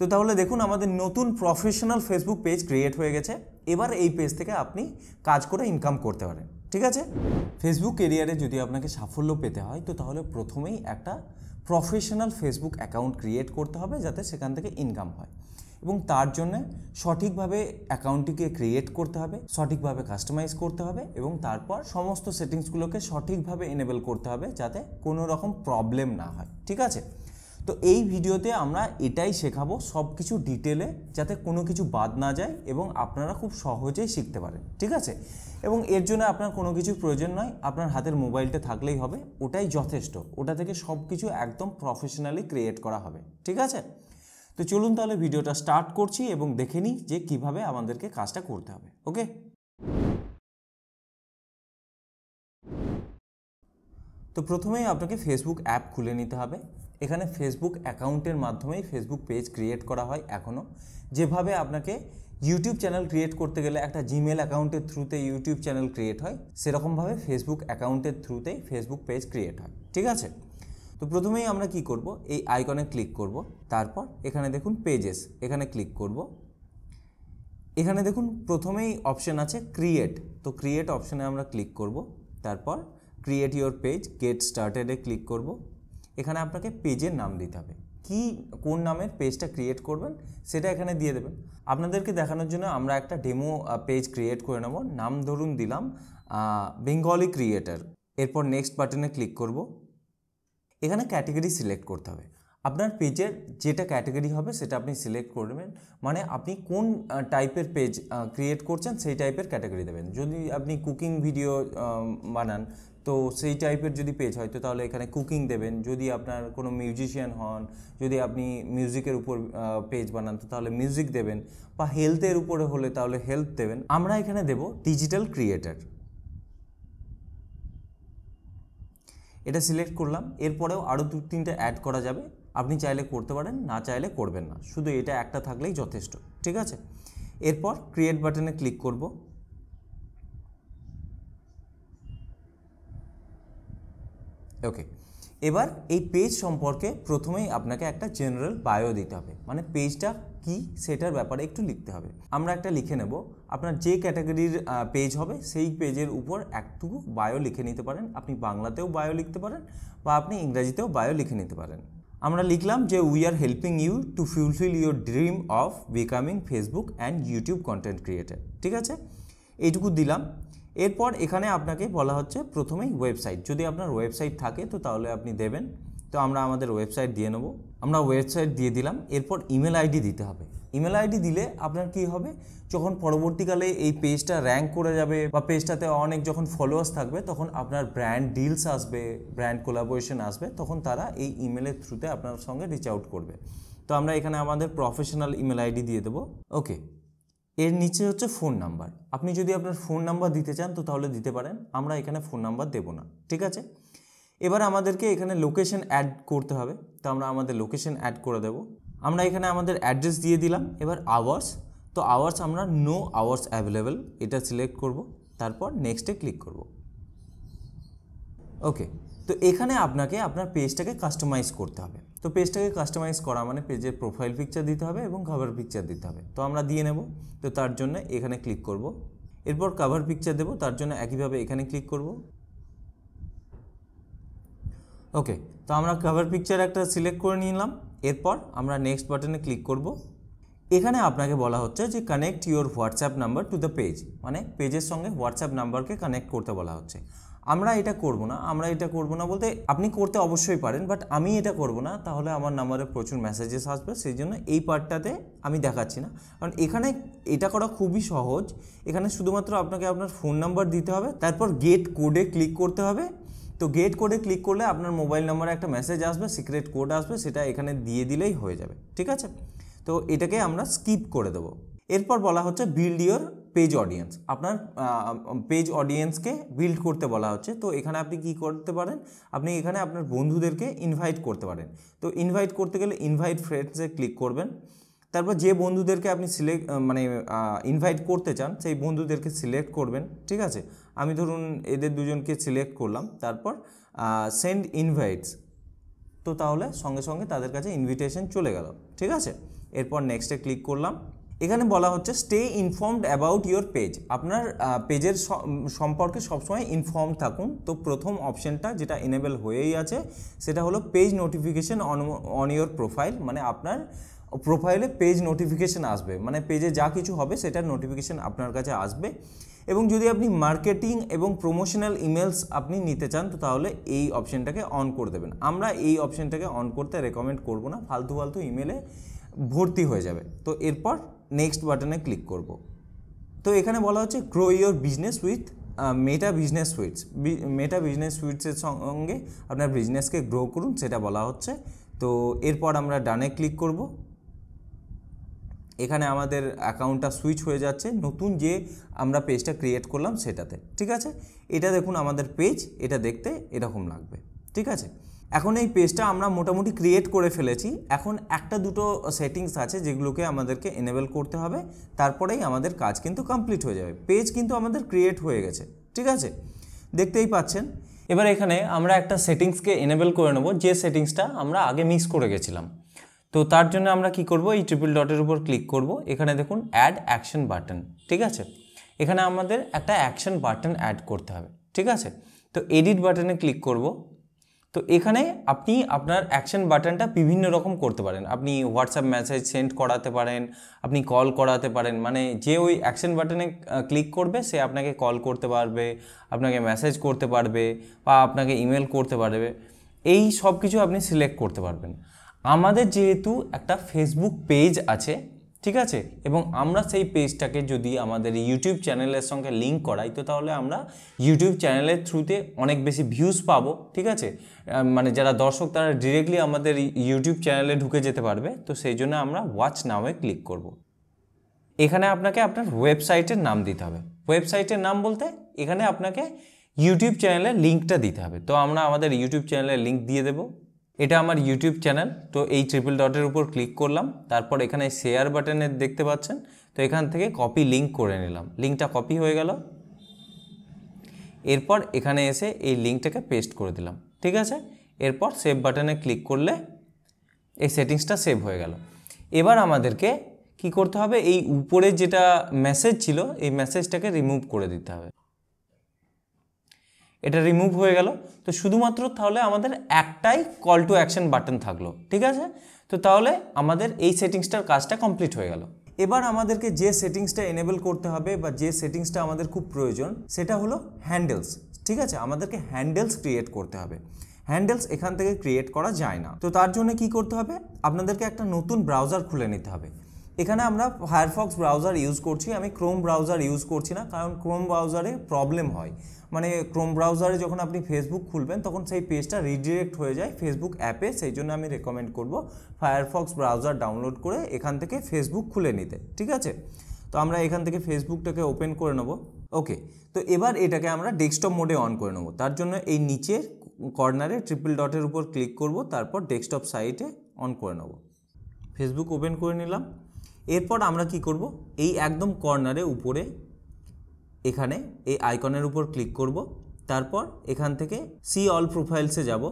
তো তাহলে দেখুন আমাদের নতুন প্রফেশনাল ফেসবুক পেজ ক্রিয়েট হয়ে গেছে এবার এই পেজ থেকে আপনি কাজ করে ইনকাম করতে পারেন ঠিক আছে ফেসবুক কেরিয়ারে যদি আপনাকে সাফল্য পেতে হয় তো তাহলে প্রথমেই একটা প্রফেশনাল ফেসবুক অ্যাকাউন্ট ক্রিয়েট করতে হবে যাতে সেখান থেকে ইনকাম হয় এবং তার জন্য সঠিকভাবে অ্যাকাউন্টটিকে ক্রিয়েট করতে হবে সঠিকভাবে কাস্টমাইজ করতে হবে এবং তারপর সমস্ত সেটিংসগুলোকে সঠিকভাবে এনেবেল করতে হবে যাতে কোনো রকম প্রবলেম না হয় ঠিক আছে তো এই ভিডিওতে আমরা এটাই শেখাবো সব কিছু ডিটেলে যাতে কোনো কিছু বাদ না যায় এবং আপনারা খুব সহজেই শিখতে পারেন ঠিক আছে এবং এর জন্য আপনার কোনো কিছু প্রয়োজন নয় আপনার হাতের মোবাইলটা থাকলেই হবে ওটাই যথেষ্ট ওটা থেকে সব কিছু একদম প্রফেশনালি ক্রিয়েট করা হবে ঠিক আছে তো চলুন তাহলে ভিডিওটা স্টার্ট করছি এবং দেখে নিই যে কিভাবে আমাদেরকে কাজটা করতে হবে ওকে তো প্রথমেই আপনাকে ফেসবুক অ্যাপ খুলে নিতে হবে এখানে ফেসবুক অ্যাকাউন্টের মাধ্যমেই ফেসবুক পেজ ক্রিয়েট করা হয় এখনও যেভাবে আপনাকে ইউটিউব চ্যানেল ক্রিয়েট করতে গেলে একটা জিমেল অ্যাকাউন্টের থ্রুতে ইউটিউব চ্যানেল ক্রিয়েট হয় সেরকমভাবে ফেসবুক অ্যাকাউন্টের থ্রুতেই ফেসবুক পেজ ক্রিয়েট হয় ঠিক আছে তো প্রথমেই আমরা কি করব এই আইকনে ক্লিক করব তারপর এখানে দেখুন পেজেস এখানে ক্লিক করব এখানে দেখুন প্রথমেই অপশন আছে ক্রিয়েট তো ক্রিয়েট অপশনে আমরা ক্লিক করব তারপর ক্রিয়েট ইওর পেজ গেট স্টার্টেডে ক্লিক করব এখানে আপনাকে পেজের নাম দিতে হবে কি কোন নামের পেজটা ক্রিয়েট করবেন সেটা এখানে দিয়ে দেবেন আপনাদেরকে দেখানোর জন্য আমরা একটা ডেমো পেজ ক্রিয়েট করে নেব নাম ধরুন দিলাম বেঙ্গলি ক্রিয়েটার এরপর নেক্সট বাটনে ক্লিক করব এখানে ক্যাটেগরি সিলেক্ট করতে হবে আপনার পেজের যেটা ক্যাটাগরি হবে সেটা আপনি সিলেক্ট করবেন মানে আপনি কোন টাইপের পেজ ক্রিয়েট করছেন সেই টাইপের ক্যাটাগরি দেবেন যদি আপনি কুকিং ভিডিও বানান তো সেই টাইপের যদি পেজ হয় তো তাহলে এখানে কুকিং দেবেন যদি আপনার কোনো মিউজিশিয়ান হন যদি আপনি মিউজিকের উপর পেজ বানান তো তাহলে মিউজিক দেবেন বা হেলথের উপরে হলে তাহলে হেলথ দেবেন আমরা এখানে দেব ডিজিটাল ক্রিয়েটার এটা সিলেক্ট করলাম এরপরেও আরও দু তিনটে অ্যাড করা যাবে আপনি চাইলে করতে পারেন না চাইলে করবেন না শুধু এটা একটা থাকলেই যথেষ্ট ঠিক আছে এরপর ক্রিয়েট বাটনে ক্লিক করব ওকে এবার এই পেজ সম্পর্কে প্রথমেই আপনাকে একটা জেনারেল বায়ো দিতে হবে মানে পেজটা কি সেটার ব্যাপারে একটু লিখতে হবে আমরা একটা লিখে নেব আপনার যে ক্যাটাগরির পেজ হবে সেই পেজের উপর একটুকু বায়ো লিখে নিতে পারেন আপনি বাংলাতেও বায়ো লিখতে পারেন বা আপনি ইংরাজিতেও বায়ো লিখে নিতে পারেন আমরা লিখলাম যে we are helping you to fulfil your dream of becoming Facebook and YouTube content creator ঠিক আছে এইটুকু দিলাম এরপর এখানে আপনাকে বলা হচ্ছে প্রথমেই ওয়েবসাইট যদি আপনার ওয়েবসাইট থাকে তো তাহলে আপনি দেবেন তো আমরা আমাদের ওয়েবসাইট দিয়ে নেব আমরা ওয়েবসাইট দিয়ে দিলাম এরপর ইমেল আইডি দিতে হবে ইমেল আইডি দিলে আপনার কি হবে যখন পরবর্তীকালে এই পেজটা র্যাঙ্ক করে যাবে বা পেজটাতে অনেক যখন ফলোয়ার্স থাকবে তখন আপনার ব্র্যান্ড ডিলস আসবে ব্র্যান্ড কোলাবোরেশন আসবে তখন তারা এই ইমেলের থ্রুতে আপনার সঙ্গে রিচ আউট করবে তো আমরা এখানে আমাদের প্রফেশনাল ইমেল আইডি দিয়ে দেবো ওকে এর নিচে হচ্ছে ফোন নাম্বার আপনি যদি আপনার ফোন নাম্বার দিতে চান তো তাহলে দিতে পারেন আমরা এখানে ফোন নাম্বার দেবো না ঠিক আছে এবার আমাদেরকে এখানে লোকেশন অ্যাড করতে হবে তো আমরা আমাদের লোকেশন অ্যাড করে দেব আমরা এখানে আমাদের অ্যাড্রেস দিয়ে দিলাম এবার আওয়ার্স তো আওয়ার্স আমরা নো আওয়ার্স অ্যাভেলেবেল এটা সিলেক্ট করব তারপর নেক্সটে ক্লিক করব ওকে তো এখানে আপনাকে আপনার পেজটাকে কাস্টমাইজ করতে হবে তো পেজটাকে কাস্টমাইজ করা মানে পেজের প্রোফাইল পিকচার দিতে হবে এবং কাভার পিকচার দিতে হবে তো আমরা দিয়ে নেব তো তার জন্য এখানে ক্লিক করব এরপর কাভার পিকচার দেব তার জন্য একইভাবে এখানে ক্লিক করব ওকে তো আমরা কাভার পিকচার একটা সিলেক্ট করে নিলাম এরপর আমরা নেক্সট বাটনে ক্লিক করব এখানে আপনাকে বলা হচ্ছে যে connect your WhatsApp number to the page মানে পেজের সঙ্গে হোয়াটসঅ্যাপ নাম্বারকে কানেক্ট করতে বলা হচ্ছে আমরা এটা করব না আমরা এটা করব না বলতে আপনি করতে অবশ্যই পারেন বাট আমি এটা করব না তাহলে আমার নাম্বারে প্রচুর মেসেজেস আসবে সেই জন্য এই পার্টটাতে আমি দেখাচ্ছি না কারণ এখানে এটা করা খুবই সহজ এখানে শুধুমাত্র আপনাকে আপনার ফোন নাম্বার দিতে হবে তারপর গেট কোডে ক্লিক করতে হবে তো গেট কোডে ক্লিক করলে আপনার মোবাইল নাম্বারে একটা মেসেজ আসবে সিক্রেট কোড আসবে সেটা এখানে দিয়ে দিলেই হয়ে যাবে ঠিক আছে তো এটাকে আমরা স্কিপ করে দেবো এরপর বলা হচ্ছে বিল্ড ইয়োর পেজ অডিয়েন্স আপনার পেজ অডিয়েন্সকে বিল্ড করতে বলা হচ্ছে তো এখানে আপনি কি করতে পারেন আপনি এখানে আপনার বন্ধুদেরকে ইনভাইট করতে পারেন তো ইনভাইট করতে গেলে ইনভাইট ফ্রেন্ডসে ক্লিক করবেন তারপর যে বন্ধুদেরকে আপনি সিলেক্ট মানে ইনভাইট করতে চান সেই বন্ধুদেরকে সিলেক্ট করবেন ঠিক আছে আমি ধরুন এদের দুজনকে সিলেক্ট করলাম তারপর সেন্ড ইনভাইটস তো তাহলে সঙ্গে সঙ্গে তাদের কাছে ইনভিটেশন চলে গেল ঠিক আছে এরপর নেক্সটে ক্লিক করলাম এখানে বলা হচ্ছে stay informed about your page আপনার পেজের সম্পর্কে সবসময় ইনফর্ম থাকুন তো প্রথম অপশানটা যেটা এনেবেল হয়েই আছে সেটা হলো page notification on on your profile মানে আপনার প্রোফাইলে পেজ নোটিফিকেশান আসবে মানে পেজে যা কিছু হবে সেটার নোটিফিকেশান আপনার কাছে আসবে এবং যদি আপনি মার্কেটিং এবং প্রমোশনাল ইমেলস আপনি নিতে চান তো তাহলে এই অপশানটাকে অন করে দেবেন আমরা এই অপশানটাকে অন করতে রেকমেন্ড করব না ফালতু ফালতু ইমেলে ভর্তি হয়ে যাবে তো এরপর নেক্সট বাটনে ক্লিক করব তো এখানে বলা হচ্ছে grow your business with Meta business suites Meta business সুইটসের সঙ্গে আপনার বিজনেসকে গ্রো করুন সেটা বলা হচ্ছে তো এরপর আমরা ডানে ক্লিক করব এখানে আমাদের অ্যাকাউন্টটা সুইচ হয়ে যাচ্ছে নতুন যে আমরা পেজটা ক্রিয়েট করলাম সেটাতে ঠিক আছে এটা দেখুন আমাদের পেজ এটা দেখতে এরকম লাগবে ঠিক আছে এখন এই পেজটা আমরা মোটামুটি ক্রিয়েট করে ফেলেছি এখন একটা দুটো সেটিংস আছে যেগুলোকে আমাদেরকে এনেবেল করতে হবে তারপরেই আমাদের কাজ কিন্তু কমপ্লিট হয়ে যাবে পেজ কিন্তু আমাদের ক্রিয়েট হয়ে গেছে ঠিক আছে দেখতেই পাচ্ছেন এবার এখানে আমরা একটা সেটিংসকে এনেবেল করে নেব যে সেটিংসটা আমরা আগে মিস করে গেছিলাম তো তার জন্য আমরা কি করব এই ট্রিপল ডটের উপর ক্লিক করব এখানে দেখুন অ্যাড অ্যাকশন বাটন ঠিক আছে এখানে আমাদের একটা অ্যাকশন বাটন অ্যাড করতে হবে ঠিক আছে তো এডিট বাটনে ক্লিক করব তো এখানে আপনি আপনার অ্যাকশন বাটনটা বিভিন্ন রকম করতে পারেন আপনি হোয়াটসঅ্যাপ মেসেজ সেন্ড করাতে পারেন আপনি কল করাতে পারেন মানে যে ওই অ্যাকশন বাটনে ক্লিক করবে সে আপনাকে কল করতে পারবে আপনাকে মেসেজ করতে পারবে বা আপনাকে ইমেল করতে পারবে এই সব কিছু আপনি সিলেক্ট করতে পারবেন আমাদের যেহেতু একটা ফেসবুক পেজ আছে ঠিক আছে এবং আমরা সেই পেজটাকে যদি আমাদের ইউটিউব চ্যানেলের সঙ্গে লিঙ্ক করাই তো তাহলে আমরা ইউটিউব চ্যানেলের থ্রুতে অনেক বেশি ভিউজ পাবো ঠিক আছে মানে যারা দর্শক তারা ডিরেক্টলি আমাদের ইউটিউব চ্যানেলে ঢুকে যেতে পারবে তো সেই জন্য আমরা ওয়াচ নামে ক্লিক করব। এখানে আপনাকে আপনার ওয়েবসাইটের নাম দিতে হবে ওয়েবসাইটের নাম বলতে এখানে আপনাকে ইউটিউব চ্যানেলের লিঙ্কটা দিতে হবে তো আমরা আমাদের ইউটিউব চ্যানেলের লিঙ্ক দিয়ে দেবো এটা আমার ইউটিউব চ্যানেল তো এই ট্রিপল ডটের উপর ক্লিক করলাম তারপর এখানে শেয়ার বাটনে দেখতে পাচ্ছেন তো এখান থেকে কপি লিঙ্ক করে নিলাম লিঙ্কটা কপি হয়ে গেল এরপর এখানে এসে এই লিঙ্কটাকে পেস্ট করে দিলাম ঠিক আছে এরপর সেভ বাটনে ক্লিক করলে এই সেটিংসটা সেভ হয়ে গেল এবার আমাদেরকে কি করতে হবে এই উপরে যেটা মেসেজ ছিল এই মেসেজটাকে রিমুভ করে দিতে হবে এটা রিমুভ হয়ে গেল তো শুধুমাত্র তাহলে আমাদের একটাই কল টু অ্যাকশন বাটন থাকলো ঠিক আছে তো তাহলে আমাদের এই সেটিংসটার কাজটা কমপ্লিট হয়ে গেল এবার আমাদেরকে যে সেটিংসটা এনেবল করতে হবে বা যে সেটিংসটা আমাদের খুব প্রয়োজন সেটা হলো হ্যান্ডেলস ঠিক আছে আমাদেরকে হ্যান্ডেলস ক্রিয়েট করতে হবে হ্যান্ডেলস এখান থেকে ক্রিয়েট করা যায় না তো তার জন্য কি করতে হবে আপনাদেরকে একটা নতুন ব্রাউজার খুলে নিতে হবে এখানে আমরা ফায়ারফক্স ব্রাউজার ইউজ করছি আমি ক্রোম ব্রাউজার ইউজ করছি না কারণ ক্রোম ব্রাউজারে প্রবলেম হয় মানে ক্রোম ব্রাউজারে যখন আপনি ফেসবুক খুলবেন তখন সেই পেজটা রিডিরেক্ট হয়ে যায় ফেসবুক অ্যাপে সেই জন্য আমি রেকমেন্ড করব ফায়ারফক্স ব্রাউজার ডাউনলোড করে এখান থেকে ফেসবুক খুলে নিতে ঠিক আছে তো আমরা এখান থেকে ফেসবুকটাকে ওপেন করে নেব ওকে তো এবার এটাকে আমরা ডেস্কটপ মোডে অন করে নেব তার জন্য এই নিচের কর্নারে ট্রিপল ডটের উপর ক্লিক করব তারপর ডেস্কটপ সাইটে অন করে নেব ফেসবুক ওপেন করে নিলাম এরপর আমরা কি করব এই একদম কর্নারে উপরে এখানে এই আইকনের উপর ক্লিক করব তারপর এখান থেকে সি অল প্রোফাইলসে যাব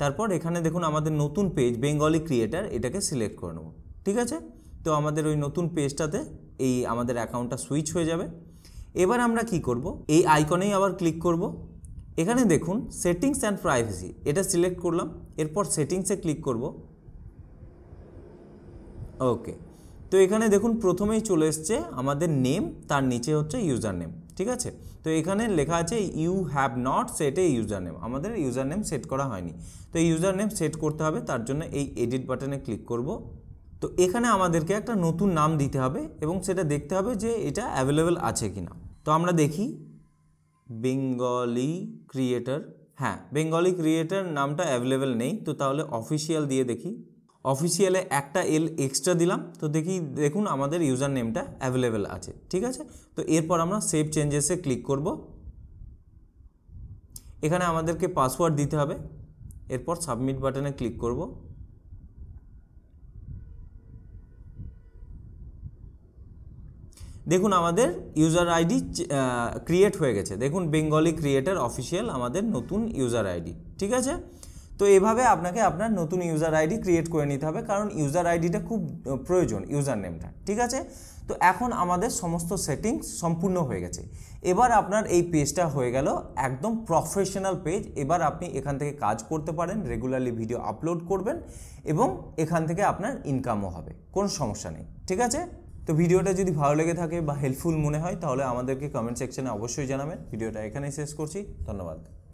তারপর এখানে দেখুন আমাদের নতুন পেজ বেঙ্গলি ক্রিয়েটার এটাকে সিলেক্ট করে নেব ঠিক আছে তো আমাদের ওই নতুন পেজটাতে এই আমাদের অ্যাকাউন্টটা সুইচ হয়ে যাবে এবার আমরা কি করব এই আইকনেই আবার ক্লিক করব এখানে দেখুন সেটিংস অ্যান্ড প্রাইভেসি এটা সিলেক্ট করলাম এরপর সেটিংসে ক্লিক করব ওকে তো এখানে দেখুন প্রথমেই চলে এসছে আমাদের নেম তার নিচে হচ্ছে ইউজার নেম ঠিক আছে তো এখানে লেখা আছে you have not set a user name আমাদের ইউজার নেম সেট করা হয়নি তো ইউজার নেম সেট করতে হবে তার জন্য এই এডিট বাটনে ক্লিক করব তো এখানে আমাদেরকে একটা নতুন নাম দিতে হবে এবং সেটা দেখতে হবে যে এটা অ্যাভেলেবেল আছে কি না তো আমরা দেখি বেঙ্গলি ক্রিয়েটার হ্যাঁ বেঙ্গলি ক্রিয়েটার নামটা অ্যাভেলেবেল নেই তো তাহলে অফিসিয়াল দিয়ে দেখি অফিসিয়ালে একটা এল এক্সট্রা দিলাম তো দেখি দেখুন আমাদের ইউজার নেমটা অ্যাভেলেবেল আছে ঠিক আছে তো এরপর আমরা সেভ চেঞ্জেসে ক্লিক করব এখানে আমাদেরকে পাসওয়ার্ড দিতে হবে এরপর সাবমিট বাটনে ক্লিক করব দেখুন আমাদের ইউজার আইডি ক্রিয়েট হয়ে গেছে দেখুন বেঙ্গলি ক্রিয়েটার অফিসিয়াল আমাদের নতুন ইউজার আইডি ঠিক আছে তো এভাবে আপনাকে আপনার নতুন ইউজার আইডি ক্রিয়েট করে নিতে হবে কারণ ইউজার আইডিটা খুব প্রয়োজন ইউজার নেমটা ঠিক আছে তো এখন আমাদের সমস্ত সেটিংস সম্পূর্ণ হয়ে গেছে এবার আপনার এই পেজটা হয়ে গেল একদম প্রফেশনাল পেজ এবার আপনি এখান থেকে কাজ করতে পারেন রেগুলারলি ভিডিও আপলোড করবেন এবং এখান থেকে আপনার ইনকামও হবে কোনো সমস্যা নেই ঠিক আছে তো ভিডিওটা যদি ভালো লেগে থাকে বা হেল্পফুল মনে হয় তাহলে আমাদেরকে কমেন্ট সেকশানে অবশ্যই জানাবেন ভিডিওটা এখানেই শেষ করছি ধন্যবাদ